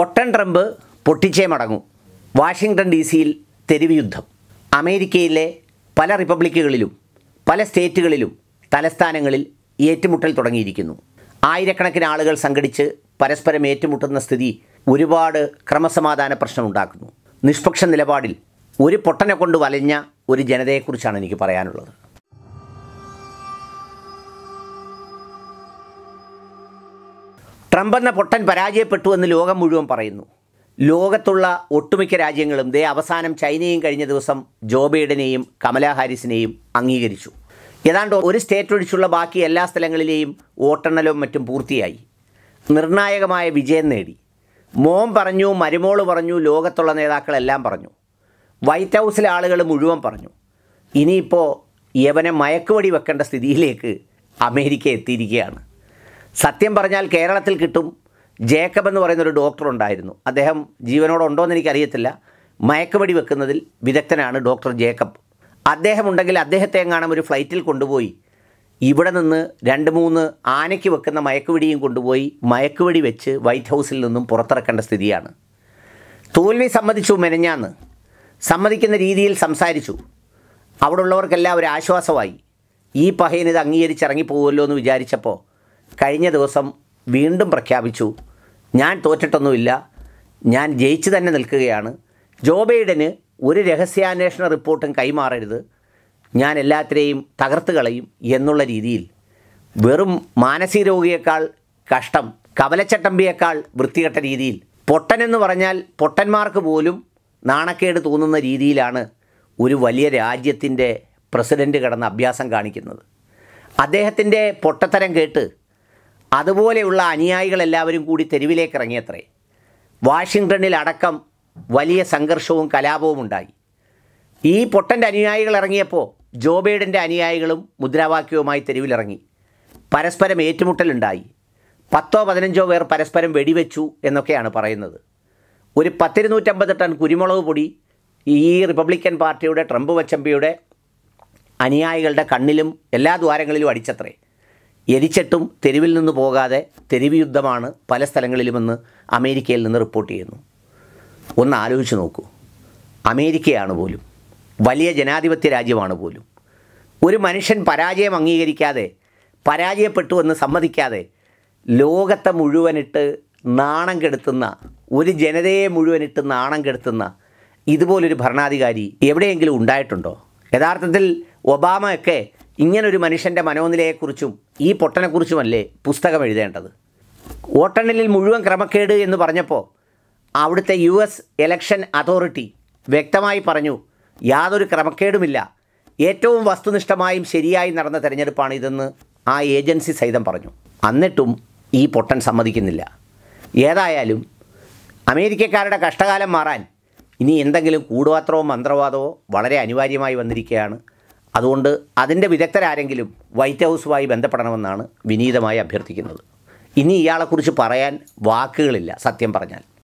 പൊട്ടൻ ട്രംപ് പൊട്ടിച്ചേ മടങ്ങും Washington D സിയിൽ തെരുവ് യുദ്ധം അമേരിക്കയിലെ പല റിപ്പബ്ലിക്കുകളിലും പല സ്റ്റേറ്റുകളിലും തലസ്ഥാനങ്ങളിൽ ഏറ്റുമുട്ടൽ തുടങ്ങിയിരിക്കുന്നു ആയിരക്കണക്കിന് ആളുകൾ സംഘടിച്ച് പരസ്പരം ഏറ്റുമുട്ടുന്ന സ്ഥിതി ഒരുപാട് ക്രമസമാധാന പ്രശ്നമുണ്ടാക്കുന്നു നിഷ്പക്ഷ നിലപാടിൽ ഒരു പൊട്ടനെ കൊണ്ട് വലഞ്ഞ ഒരു ജനതയെക്കുറിച്ചാണ് എനിക്ക് പറയാനുള്ളത് ട്രംപ് എന്ന പൊട്ടൻ പരാജയപ്പെട്ടു എന്ന് ലോകം മുഴുവൻ പറയുന്നു ലോകത്തുള്ള ഒട്ടുമിക്ക രാജ്യങ്ങളും ദേ അവസാനം ചൈനയും കഴിഞ്ഞ ദിവസം ജോ ബൈഡനെയും കമലാ ഹാരിസിനെയും അംഗീകരിച്ചു ഏതാണ്ട് ഒരു സ്റ്റേറ്റ് ഒഴിച്ചുള്ള ബാക്കി എല്ലാ സ്ഥലങ്ങളിലെയും വോട്ടെണ്ണലും മറ്റും പൂർത്തിയായി നിർണായകമായ വിജയം നേടി മോം പറഞ്ഞു മരുമോള് പറഞ്ഞു ലോകത്തുള്ള നേതാക്കളെല്ലാം പറഞ്ഞു വൈറ്റ് ഹൗസിലെ ആളുകൾ മുഴുവൻ പറഞ്ഞു ഇനിയിപ്പോൾ യവനെ മയക്കുവടി വെക്കേണ്ട സ്ഥിതിയിലേക്ക് അമേരിക്ക എത്തിയിരിക്കുകയാണ് സത്യം പറഞ്ഞാൽ കേരളത്തിൽ കിട്ടും ജേക്കബ് എന്ന് പറയുന്നൊരു ഡോക്ടർ ഉണ്ടായിരുന്നു അദ്ദേഹം ഉണ്ടോ എന്ന് എനിക്കറിയത്തില്ല മയക്കുമടി വെക്കുന്നതിൽ വിദഗ്ധനാണ് ഡോക്ടർ ജേക്കബ് അദ്ദേഹം ഉണ്ടെങ്കിൽ അദ്ദേഹത്തെ എങ്ങാനും ഒരു ഫ്ലൈറ്റിൽ കൊണ്ടുപോയി ഇവിടെ നിന്ന് രണ്ട് മൂന്ന് ആനയ്ക്ക് വെക്കുന്ന മയക്കുപിടിയും കൊണ്ടുപോയി മയക്കുവെടി വെച്ച് വൈറ്റ് ഹൗസിൽ നിന്നും പുറത്തിറക്കേണ്ട സ്ഥിതിയാണ് തോൽവി സമ്മതിച്ചു മെനഞ്ഞാന്ന് സമ്മതിക്കുന്ന രീതിയിൽ സംസാരിച്ചു അവിടെ ഉള്ളവർക്കെല്ലാം ഒരു ആശ്വാസമായി ഈ പഹയൻ ഇത് അംഗീകരിച്ചിറങ്ങിപ്പോകുമല്ലോ എന്ന് വിചാരിച്ചപ്പോൾ കഴിഞ്ഞ ദിവസം വീണ്ടും പ്രഖ്യാപിച്ചു ഞാൻ തോറ്റിട്ടൊന്നുമില്ല ഞാൻ ജയിച്ചു തന്നെ നിൽക്കുകയാണ് ജോ ബൈഡന് ഒരു രഹസ്യാന്വേഷണ റിപ്പോർട്ടും കൈമാറരുത് ഞാൻ എല്ലാത്തിനെയും തകർത്ത് കളയും എന്നുള്ള രീതിയിൽ വെറും മാനസിക രോഗിയേക്കാൾ കഷ്ടം കവലച്ചട്ടമ്പിയേക്കാൾ വൃത്തികെട്ട രീതിയിൽ പൊട്ടനെന്ന് പറഞ്ഞാൽ പൊട്ടന്മാർക്ക് പോലും നാണക്കേട് തോന്നുന്ന രീതിയിലാണ് ഒരു വലിയ രാജ്യത്തിൻ്റെ പ്രസിഡൻ്റ് കിടന്ന അഭ്യാസം കാണിക്കുന്നത് അദ്ദേഹത്തിൻ്റെ പൊട്ടത്തരം കേട്ട് അതുപോലെയുള്ള അനുയായികളെല്ലാവരും കൂടി തെരുവിലേക്ക് ഇറങ്ങിയത്രേ വാഷിങ്ടണിൽ അടക്കം വലിയ സംഘർഷവും കലാപവും ഉണ്ടായി ഈ പൊട്ടൻ്റെ അനുയായികൾ ഇറങ്ങിയപ്പോൾ ജോ ബൈഡൻ്റെ അനുയായികളും മുദ്രാവാക്യവുമായി തെരുവിലിറങ്ങി പരസ്പരം ഏറ്റുമുട്ടലുണ്ടായി പത്തോ പതിനഞ്ചോ പേർ പരസ്പരം വെടിവെച്ചു എന്നൊക്കെയാണ് പറയുന്നത് ഒരു പത്തിരുന്നൂറ്റമ്പത് ടൺ കുരുമുളക് പൊടി ഈ റിപ്പബ്ലിക്കൻ പാർട്ടിയുടെ ട്രംപ് വച്ചമ്പിയുടെ അനുയായികളുടെ കണ്ണിലും എല്ലാ ദ്വാരങ്ങളിലും അടിച്ചത്രേ എരിച്ചട്ടും തെരുവിൽ നിന്ന് പോകാതെ തെരുവ് യുദ്ധമാണ് പല സ്ഥലങ്ങളിലുമെന്ന് അമേരിക്കയിൽ നിന്ന് റിപ്പോർട്ട് ചെയ്യുന്നു ഒന്ന് ആലോചിച്ച് നോക്കൂ അമേരിക്കയാണ് പോലും വലിയ ജനാധിപത്യ രാജ്യമാണ് പോലും ഒരു മനുഷ്യൻ പരാജയം അംഗീകരിക്കാതെ പരാജയപ്പെട്ടു എന്ന് സമ്മതിക്കാതെ ലോകത്തെ മുഴുവനിട്ട് നാണം കെടുത്തുന്ന ഒരു ജനതയെ മുഴുവനിട്ട് നാണം കെടുത്തുന്ന ഇതുപോലൊരു ഭരണാധികാരി എവിടെയെങ്കിലും ഉണ്ടായിട്ടുണ്ടോ യഥാർത്ഥത്തിൽ ഒബാമയൊക്കെ ഇങ്ങനൊരു മനുഷ്യൻ്റെ മനോനിലയെക്കുറിച്ചും ഈ പൊട്ടനെക്കുറിച്ചുമല്ലേ പുസ്തകം എഴുതേണ്ടത് വോട്ടെണ്ണലിൽ മുഴുവൻ ക്രമക്കേട് എന്ന് പറഞ്ഞപ്പോൾ അവിടുത്തെ യു എസ് എലക്ഷൻ അതോറിറ്റി വ്യക്തമായി പറഞ്ഞു യാതൊരു ക്രമക്കേടുമില്ല ഏറ്റവും വസ്തുനിഷ്ഠമായും ശരിയായി നടന്ന തെരഞ്ഞെടുപ്പാണ് ഇതെന്ന് ആ ഏജൻസി സഹിതം പറഞ്ഞു എന്നിട്ടും ഈ പൊട്ടൻ സമ്മതിക്കുന്നില്ല ഏതായാലും അമേരിക്കക്കാരുടെ കഷ്ടകാലം മാറാൻ ഇനി എന്തെങ്കിലും കൂടുപാത്രമോ മന്ത്രവാദമോ വളരെ അനിവാര്യമായി വന്നിരിക്കുകയാണ് അതുകൊണ്ട് അതിൻ്റെ വിദഗ്ധരാരെങ്കിലും വൈറ്റ് ഹൗസുമായി ബന്ധപ്പെടണമെന്നാണ് വിനീതമായി അഭ്യർത്ഥിക്കുന്നത് ഇനി ഇയാളെക്കുറിച്ച് പറയാൻ വാക്കുകളില്ല സത്യം പറഞ്ഞാൽ